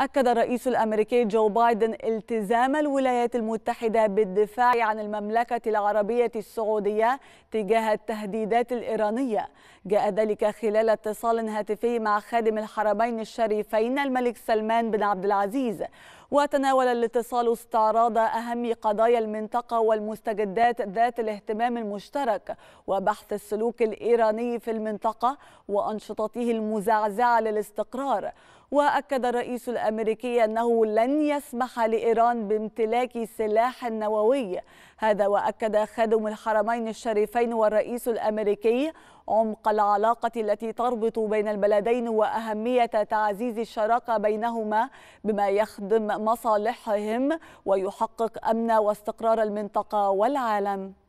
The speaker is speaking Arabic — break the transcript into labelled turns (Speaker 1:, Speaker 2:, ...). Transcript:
Speaker 1: أكد الرئيس الأمريكي جو بايدن التزام الولايات المتحدة بالدفاع عن المملكة العربية السعودية تجاه التهديدات الإيرانية جاء ذلك خلال اتصال هاتفي مع خادم الحرمين الشريفين الملك سلمان بن عبد العزيز وتناول الاتصال استعراض أهم قضايا المنطقة والمستجدات ذات الاهتمام المشترك وبحث السلوك الإيراني في المنطقة وأنشطته المزعزعة للاستقرار وأكد الرئيس الأمريكي أنه لن يسمح لإيران بامتلاك سلاح نووي هذا وأكد خادم الحرمين الشريفين والرئيس الأمريكي عمق العلاقة التي تربط بين البلدين وأهمية تعزيز الشراكة بينهما بما يخدم مصالحهم ويحقق أمن واستقرار المنطقة والعالم